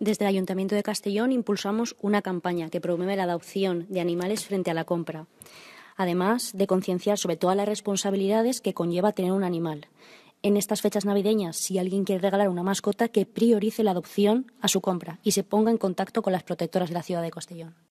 Desde el Ayuntamiento de Castellón impulsamos una campaña que promueve la adopción de animales frente a la compra, además de concienciar sobre todas las responsabilidades que conlleva tener un animal. En estas fechas navideñas, si alguien quiere regalar una mascota, que priorice la adopción a su compra y se ponga en contacto con las protectoras de la ciudad de Castellón.